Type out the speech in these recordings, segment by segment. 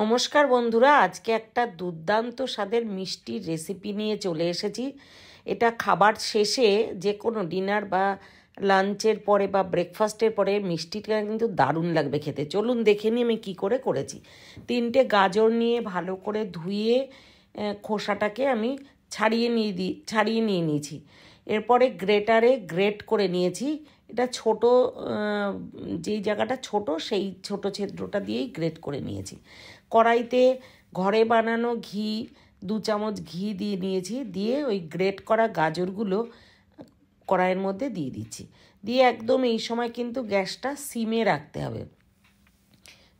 নমস্কার বন্ধুরা আজকে একটা দুর্দান্ত স্বাদের মিষ্টির রেসিপি নিয়ে চলে এসেছি এটা খাবার শেষে যে কোনো ডিনার বা লাঞ্চের পরে বা ব্রেকফাস্টের পরে মিষ্টিটা কিন্তু দারুণ লাগবে খেতে চলুন দেখে নিই আমি কী করে করেছি তিনটে গাজর নিয়ে ভালো করে ধুয়ে খোসাটাকে আমি ছাড়িয়ে নিয়ে দিই ছাড়িয়ে নিয়ে নিয়েছি এরপরে গ্রেটারে গ্রেট করে নিয়েছি এটা ছোট যেই জায়গাটা ছোট সেই ছোট ছিদ্রটা দিয়েই গ্রেট করে নিয়েছি কড়াইতে ঘরে বানানো ঘি দু চামচ ঘি দিয়ে নিয়েছি দিয়ে ওই গ্রেট করা গাজরগুলো কড়াইয়ের মধ্যে দিয়ে দিচ্ছি দিয়ে একদম এই সময় কিন্তু গ্যাসটা সিমে রাখতে হবে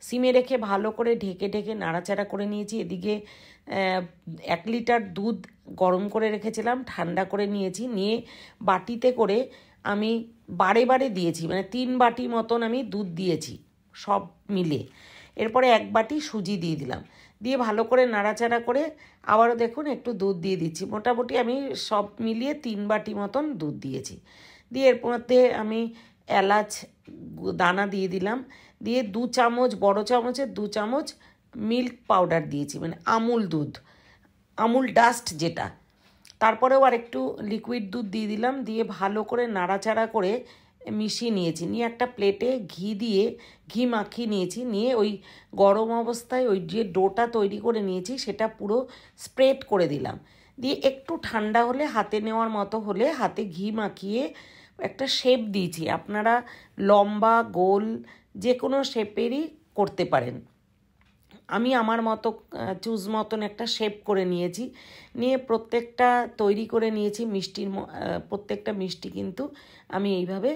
সিমে রেখে ভালো করে ঢেকে ঢেকে নাড়াচাড়া করে নিয়েছি এদিকে এক লিটার দুধ গরম করে রেখেছিলাম ঠান্ডা করে নিয়েছি নিয়ে বাটিতে করে আমি বারে বারে দিয়েছি মানে তিন বাটি মতন আমি দুধ দিয়েছি সব মিলে এরপরে এক বাটি সুজি দিয়ে দিলাম দিয়ে ভালো করে নাড়াচাড়া করে আবারও দেখুন একটু দুধ দিয়ে দিচ্ছি মোটামুটি আমি সব মিলিয়ে তিন বাটি মতন দুধ দিয়েছি দিয়ে এর মধ্যে আমি এলাচ দানা দিয়ে দিলাম দিয়ে দু চামচ বড় চামচের দু চামচ মিল্ক পাউডার দিয়েছি মানে আমুল দুধ আমুল ডাস্ট যেটা তারপরেও আর একটু লিকুইড দুধ দিয়ে দিলাম দিয়ে ভালো করে নাড়াচাড়া করে মিশিয়ে নিয়েছি নিয়ে একটা প্লেটে ঘি দিয়ে ঘি মাখিয়ে নিয়েছি নিয়ে ওই গরম অবস্থায় ওই যে ডোটা তৈরি করে নিয়েছি সেটা পুরো স্প্রেড করে দিলাম দিয়ে একটু ঠান্ডা হলে হাতে নেওয়ার মতো হলে হাতে ঘি মাখিয়ে একটা শেপ দিয়েছি আপনারা লম্বা গোল যে কোনো শেপেরই করতে পারেন আমি আমার মতো চুজ মতন একটা শেপ করে নিয়েছি নিয়ে প্রত্যেকটা তৈরি করে নিয়েছি মিষ্টির প্রত্যেকটা মিষ্টি কিন্তু আমি এইভাবে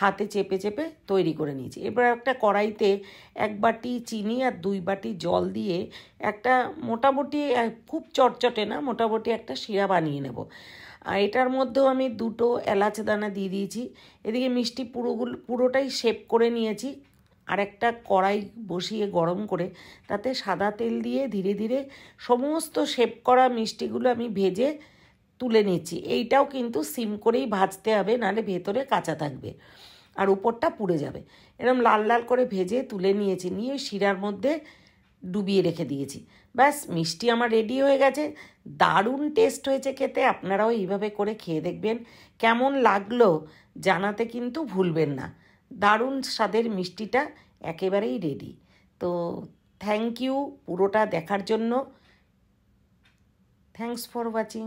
হাতে চেপে চেপে তৈরি করে নিয়েছি এবার একটা কড়াইতে এক বাটি চিনি আর দুই বাটি জল দিয়ে একটা মোটামুটি খুব চটচটে না মোটামুটি একটা শিরা বানিয়ে নেব আর এটার মধ্যেও আমি দুটো এলাচ দানা দিয়ে দিয়েছি এদিকে মিষ্টি পুরোগুলো পুরোটাই শেপ করে নিয়েছি আর একটা কড়াই বসিয়ে গরম করে তাতে সাদা তেল দিয়ে ধীরে ধীরে সমস্ত শেপ করা মিষ্টিগুলো আমি ভেজে তুলে নিচ্ছি এইটাও কিন্তু সিম করেই ভাজতে হবে নাহলে ভেতরে কাঁচা থাকবে আর উপরটা পুড়ে যাবে এরম লাল লাল করে ভেজে তুলে নিয়েছি নিয়ে শিরার মধ্যে ডুবিয়ে রেখে দিয়েছি ব্যাস মিষ্টি আমার রেডি হয়ে গেছে দারুণ টেস্ট হয়েছে খেতে আপনারাও এইভাবে করে খেয়ে দেখবেন কেমন লাগলো জানাতে কিন্তু ভুলবেন না দারুণ স্বাদের মিষ্টিটা একেবারেই রেডি তো থ্যাংক ইউ পুরোটা দেখার জন্য থ্যাংকস ফর ওয়াচিং